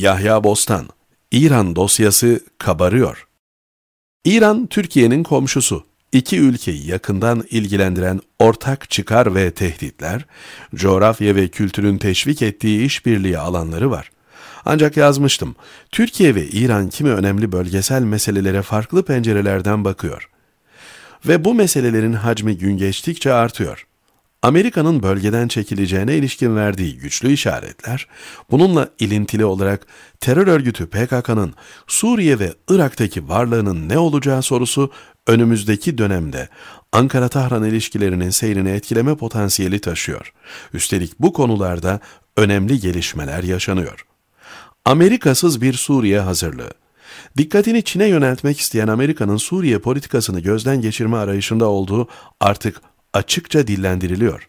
Yahya Bostan, İran dosyası kabarıyor. İran, Türkiye'nin komşusu. İki ülkeyi yakından ilgilendiren ortak çıkar ve tehditler, coğrafya ve kültürün teşvik ettiği işbirliği alanları var. Ancak yazmıştım, Türkiye ve İran kimi önemli bölgesel meselelere farklı pencerelerden bakıyor. Ve bu meselelerin hacmi gün geçtikçe artıyor. Amerika'nın bölgeden çekileceğine ilişkin verdiği güçlü işaretler, bununla ilintili olarak terör örgütü PKK'nın Suriye ve Irak'taki varlığının ne olacağı sorusu önümüzdeki dönemde Ankara-Tahran ilişkilerinin seyrini etkileme potansiyeli taşıyor. Üstelik bu konularda önemli gelişmeler yaşanıyor. Amerikasız bir Suriye hazırlığı Dikkatini Çin'e yöneltmek isteyen Amerika'nın Suriye politikasını gözden geçirme arayışında olduğu artık açıkça dillendiriliyor.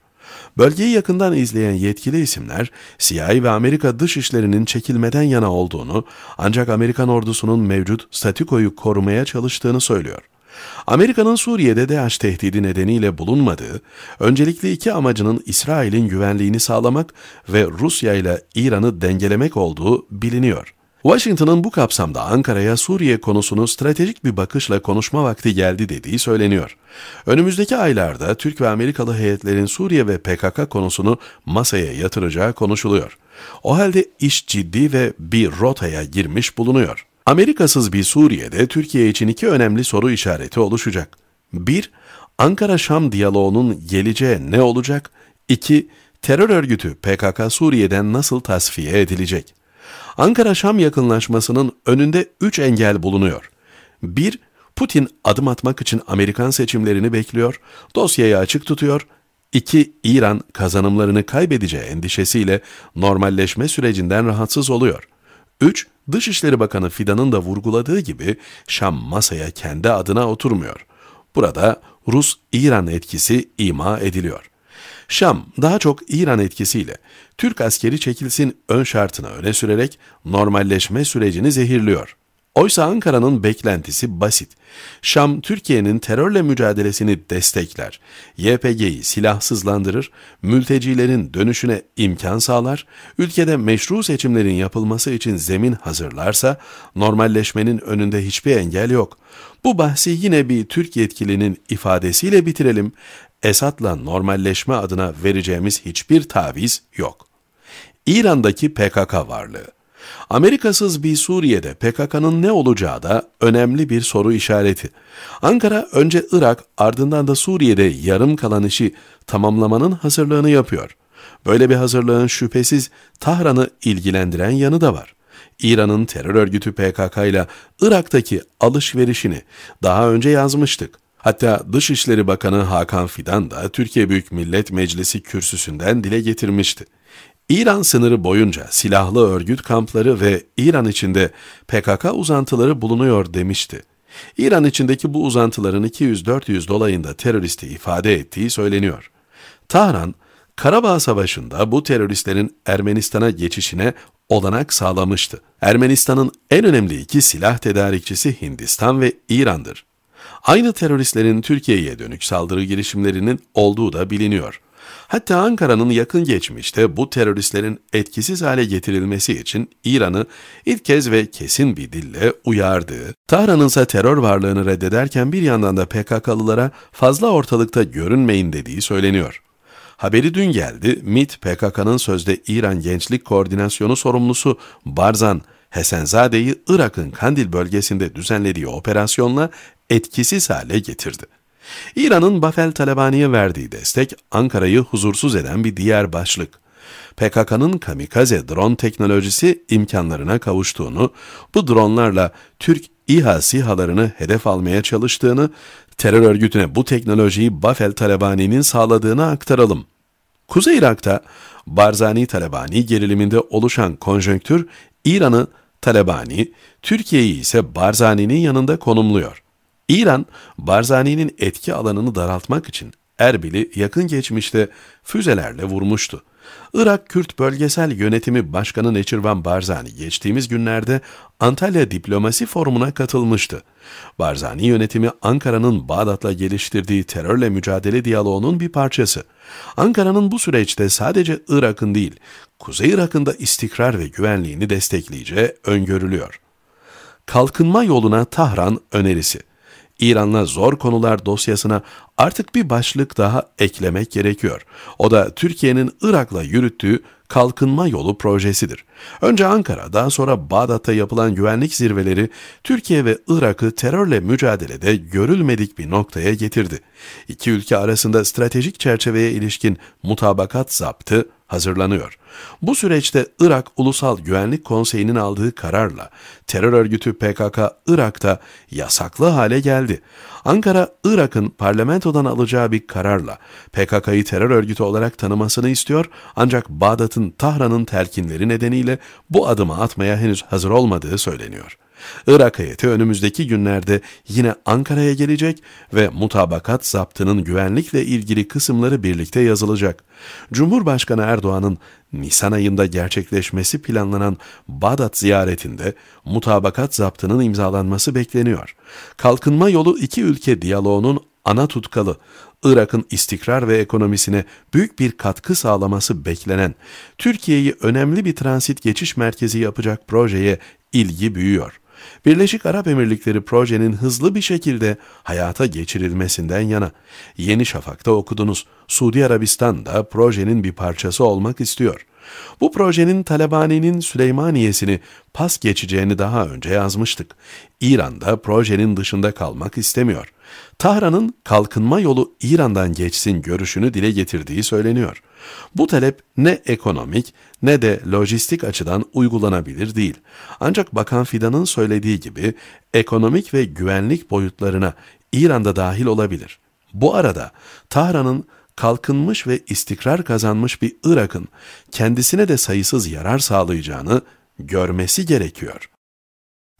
Bölgeyi yakından izleyen yetkili isimler, siyahi ve Amerika dışişlerinin çekilmeden yana olduğunu, ancak Amerikan ordusunun mevcut statikoyu korumaya çalıştığını söylüyor. Amerika'nın Suriye'de DAEŞ tehdidi nedeniyle bulunmadığı, öncelikli iki amacının İsrail'in güvenliğini sağlamak ve Rusya ile İran'ı dengelemek olduğu biliniyor. Washington'ın bu kapsamda Ankara'ya Suriye konusunu stratejik bir bakışla konuşma vakti geldi dediği söyleniyor. Önümüzdeki aylarda Türk ve Amerikalı heyetlerin Suriye ve PKK konusunu masaya yatıracağı konuşuluyor. O halde iş ciddi ve bir rotaya girmiş bulunuyor. Amerikasız bir Suriye'de Türkiye için iki önemli soru işareti oluşacak. 1. Ankara-Şam diyaloğunun geleceği ne olacak? 2. Terör örgütü PKK Suriye'den nasıl tasfiye edilecek? Ankara-Şam yakınlaşmasının önünde üç engel bulunuyor. 1- Putin adım atmak için Amerikan seçimlerini bekliyor, dosyayı açık tutuyor. 2. İran kazanımlarını kaybedeceği endişesiyle normalleşme sürecinden rahatsız oluyor. 3. Dışişleri Bakanı Fidan'ın da vurguladığı gibi Şam masaya kendi adına oturmuyor. Burada Rus-İran etkisi ima ediliyor. Şam daha çok İran etkisiyle Türk askeri çekilsin ön şartına öne sürerek normalleşme sürecini zehirliyor. Oysa Ankara'nın beklentisi basit. Şam, Türkiye'nin terörle mücadelesini destekler, YPG'yi silahsızlandırır, mültecilerin dönüşüne imkan sağlar, ülkede meşru seçimlerin yapılması için zemin hazırlarsa, normalleşmenin önünde hiçbir engel yok. Bu bahsi yine bir Türk yetkilinin ifadesiyle bitirelim. Esad'la normalleşme adına vereceğimiz hiçbir taviz yok. İran'daki PKK varlığı. Amerikasız bir Suriye'de PKK'nın ne olacağı da önemli bir soru işareti. Ankara önce Irak ardından da Suriye'de yarım kalan işi tamamlamanın hazırlığını yapıyor. Böyle bir hazırlığın şüphesiz Tahran'ı ilgilendiren yanı da var. İran'ın terör örgütü PKK ile Irak'taki alışverişini daha önce yazmıştık. Hatta Dışişleri Bakanı Hakan Fidan da Türkiye Büyük Millet Meclisi kürsüsünden dile getirmişti. İran sınırı boyunca silahlı örgüt kampları ve İran içinde PKK uzantıları bulunuyor demişti. İran içindeki bu uzantıların 200-400 dolayında teröristi ifade ettiği söyleniyor. Tahran, Karabağ Savaşı'nda bu teröristlerin Ermenistan'a geçişine olanak sağlamıştı. Ermenistan'ın en önemli iki silah tedarikçisi Hindistan ve İran'dır. Aynı teröristlerin Türkiye'ye dönük saldırı girişimlerinin olduğu da biliniyor. Hatta Ankara'nın yakın geçmişte bu teröristlerin etkisiz hale getirilmesi için İran'ı ilk kez ve kesin bir dille uyardığı, Tahran'ın ise terör varlığını reddederken bir yandan da PKK'lılara fazla ortalıkta görünmeyin dediği söyleniyor. Haberi dün geldi, MIT PKK'nın sözde İran Gençlik Koordinasyonu sorumlusu Barzan Hesenzade'yi Irak'ın Kandil bölgesinde düzenlediği operasyonla etkisiz hale getirdi. İran'ın Bafel Talebani'ye verdiği destek Ankara'yı huzursuz eden bir diğer başlık. PKK'nın kamikaze drone teknolojisi imkanlarına kavuştuğunu, bu dronlarla Türk İHA SİHA'larını hedef almaya çalıştığını, terör örgütüne bu teknolojiyi Bafel Talebani'nin sağladığını aktaralım. Kuzey Irak'ta Barzani-Talebani geriliminde oluşan konjonktür İran'ı Talebani, Türkiye'yi ise Barzani'nin yanında konumluyor. İran, Barzani'nin etki alanını daraltmak için Erbil'i yakın geçmişte füzelerle vurmuştu. Irak Kürt Bölgesel Yönetimi Başkanı Neçirvan Barzani geçtiğimiz günlerde Antalya Diplomasi Forumu'na katılmıştı. Barzani yönetimi Ankara'nın Bağdat'la geliştirdiği terörle mücadele diyaloğunun bir parçası. Ankara'nın bu süreçte sadece Irak'ın değil, Kuzey Irak'ın da istikrar ve güvenliğini destekleyeceği öngörülüyor. Kalkınma yoluna Tahran önerisi İran'la zor konular dosyasına artık bir başlık daha eklemek gerekiyor. O da Türkiye'nin Irak'la yürüttüğü kalkınma yolu projesidir. Önce Ankara, daha sonra Bağdat'ta yapılan güvenlik zirveleri Türkiye ve Irak'ı terörle mücadelede görülmedik bir noktaya getirdi. İki ülke arasında stratejik çerçeveye ilişkin mutabakat zaptı hazırlanıyor. Bu süreçte Irak Ulusal Güvenlik Konseyi'nin aldığı kararla terör örgütü PKK Irak'ta yasaklı hale geldi. Ankara, Irak'ın parlamentodan alacağı bir kararla PKK'yı terör örgütü olarak tanımasını istiyor ancak Bağdat'ın Tahran'ın telkinleri nedeniyle bu adımı atmaya henüz hazır olmadığı söyleniyor. Irak heyeti önümüzdeki günlerde yine Ankara'ya gelecek ve mutabakat zaptının güvenlikle ilgili kısımları birlikte yazılacak. Cumhurbaşkanı Erdoğan'ın Nisan ayında gerçekleşmesi planlanan Bağdat ziyaretinde mutabakat zaptının imzalanması bekleniyor. Kalkınma yolu iki ülke diyaloğunun ana tutkalı, Irak'ın istikrar ve ekonomisine büyük bir katkı sağlaması beklenen, Türkiye'yi önemli bir transit geçiş merkezi yapacak projeye ilgi büyüyor. Birleşik Arap Emirlikleri projenin hızlı bir şekilde hayata geçirilmesinden yana Yeni Şafak'ta okudunuz. Suudi Arabistan da projenin bir parçası olmak istiyor. Bu projenin Talebane'nin Süleymaniyesini pas geçeceğini daha önce yazmıştık. İran da projenin dışında kalmak istemiyor. Tahran'ın kalkınma yolu İran'dan geçsin görüşünü dile getirdiği söyleniyor. Bu talep ne ekonomik ne de lojistik açıdan uygulanabilir değil. Ancak Bakan Fidan'ın söylediği gibi ekonomik ve güvenlik boyutlarına İran'da dahil olabilir. Bu arada Tahran'ın kalkınmış ve istikrar kazanmış bir Irak'ın kendisine de sayısız yarar sağlayacağını görmesi gerekiyor.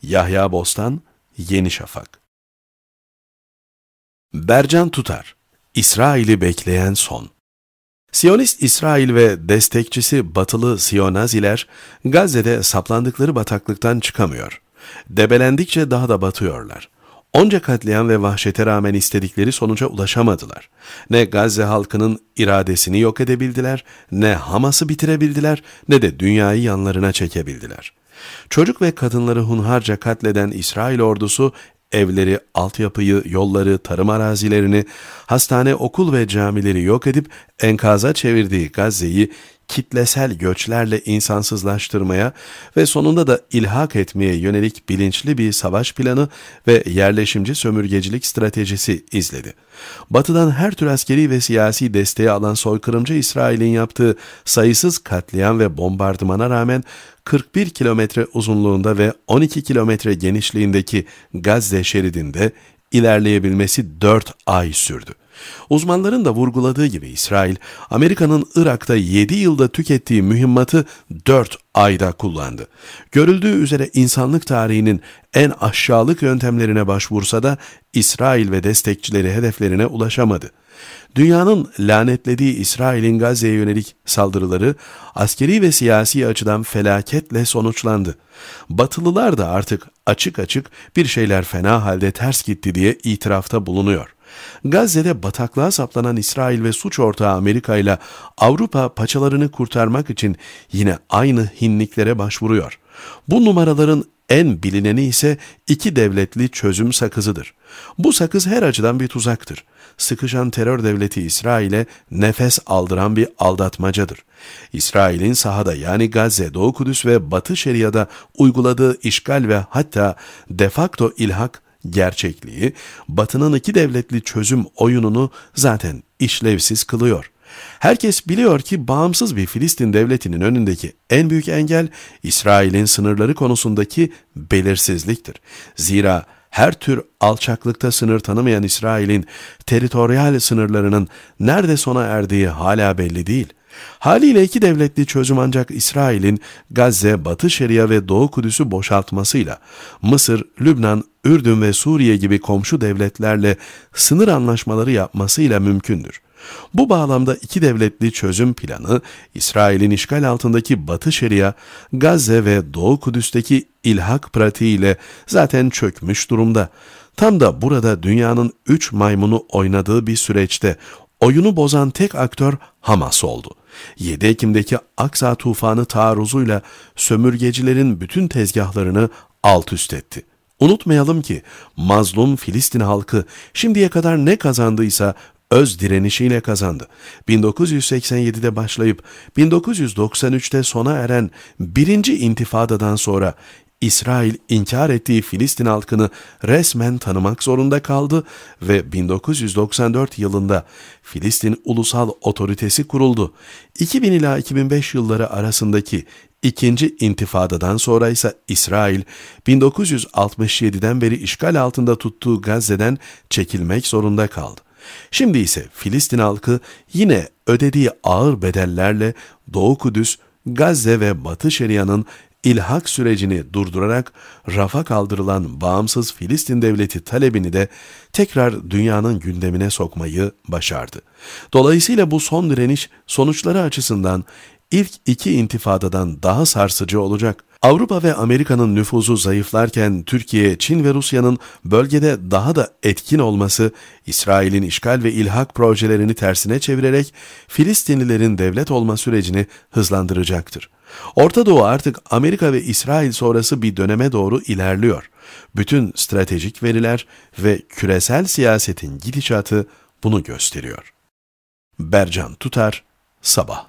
Yahya Bostan, Yeni Şafak Bercan Tutar, İsrail'i bekleyen son Siyonist İsrail ve destekçisi batılı Siyonaziler, Gazze'de saplandıkları bataklıktan çıkamıyor. Debelendikçe daha da batıyorlar. Onca katliam ve vahşete rağmen istedikleri sonuca ulaşamadılar. Ne Gazze halkının iradesini yok edebildiler, ne Hamas'ı bitirebildiler, ne de dünyayı yanlarına çekebildiler. Çocuk ve kadınları hunharca katleden İsrail ordusu evleri, altyapıyı, yolları, tarım arazilerini, hastane, okul ve camileri yok edip enkaza çevirdiği Gazze'yi kitlesel göçlerle insansızlaştırmaya ve sonunda da ilhak etmeye yönelik bilinçli bir savaş planı ve yerleşimci sömürgecilik stratejisi izledi. Batı'dan her tür askeri ve siyasi desteği alan soykırımcı İsrail'in yaptığı sayısız katliam ve bombardımana rağmen 41 kilometre uzunluğunda ve 12 kilometre genişliğindeki Gazze şeridinde ilerleyebilmesi 4 ay sürdü. Uzmanların da vurguladığı gibi İsrail, Amerika'nın Irak'ta 7 yılda tükettiği mühimmatı 4 ayda kullandı. Görüldüğü üzere insanlık tarihinin en aşağılık yöntemlerine başvursa da İsrail ve destekçileri hedeflerine ulaşamadı. Dünyanın lanetlediği İsrail'in Gazze'ye yönelik saldırıları askeri ve siyasi açıdan felaketle sonuçlandı. Batılılar da artık açık açık bir şeyler fena halde ters gitti diye itirafta bulunuyor. Gazze'de bataklığa saplanan İsrail ve suç ortağı Amerika ile Avrupa paçalarını kurtarmak için yine aynı hinliklere başvuruyor. Bu numaraların en bilineni ise iki devletli çözüm sakızıdır. Bu sakız her açıdan bir tuzaktır. Sıkışan terör devleti İsrail'e nefes aldıran bir aldatmacadır. İsrail'in sahada yani Gazze, Doğu Kudüs ve Batı Şeria'da uyguladığı işgal ve hatta de facto ilhak gerçekliği, Batı'nın iki devletli çözüm oyununu zaten işlevsiz kılıyor. Herkes biliyor ki bağımsız bir Filistin devletinin önündeki en büyük engel İsrail'in sınırları konusundaki belirsizliktir. Zira her tür alçaklıkta sınır tanımayan İsrail'in teritoryal sınırlarının nerede sona erdiği hala belli değil. Haliyle iki devletli çözüm ancak İsrail'in Gazze, Batı Şeria ve Doğu Kudüs'ü boşaltmasıyla Mısır, Lübnan, Ürdün ve Suriye gibi komşu devletlerle sınır anlaşmaları yapmasıyla mümkündür. Bu bağlamda iki devletli çözüm planı İsrail'in işgal altındaki Batı Şeria, Gazze ve Doğu Kudüs'teki ilhak pratiğiyle zaten çökmüş durumda. Tam da burada dünyanın üç maymunu oynadığı bir süreçte oyunu bozan tek aktör Hamas oldu. 7 Ekim'deki Aksa tufanı taarruzuyla sömürgecilerin bütün tezgahlarını alt üst etti. Unutmayalım ki mazlum Filistin halkı şimdiye kadar ne kazandıysa öz direnişiyle kazandı. 1987'de başlayıp 1993'te sona eren birinci intifadadan sonra İsrail inkar ettiği Filistin halkını resmen tanımak zorunda kaldı ve 1994 yılında Filistin Ulusal Otoritesi kuruldu. 2000 ila 2005 yılları arasındaki ikinci intifadadan sonra ise İsrail 1967'den beri işgal altında tuttuğu Gazze'den çekilmek zorunda kaldı. Şimdi ise Filistin halkı yine ödediği ağır bedellerle Doğu Kudüs, Gazze ve Batı Şeria'nın ilhak sürecini durdurarak rafa kaldırılan bağımsız Filistin devleti talebini de tekrar dünyanın gündemine sokmayı başardı. Dolayısıyla bu son direniş sonuçları açısından ilk iki intifadadan daha sarsıcı olacak. Avrupa ve Amerika'nın nüfuzu zayıflarken Türkiye, Çin ve Rusya'nın bölgede daha da etkin olması, İsrail'in işgal ve ilhak projelerini tersine çevirerek Filistinlilerin devlet olma sürecini hızlandıracaktır. Orta Doğu artık Amerika ve İsrail sonrası bir döneme doğru ilerliyor. Bütün stratejik veriler ve küresel siyasetin gidişatı bunu gösteriyor. Bercan Tutar, Sabah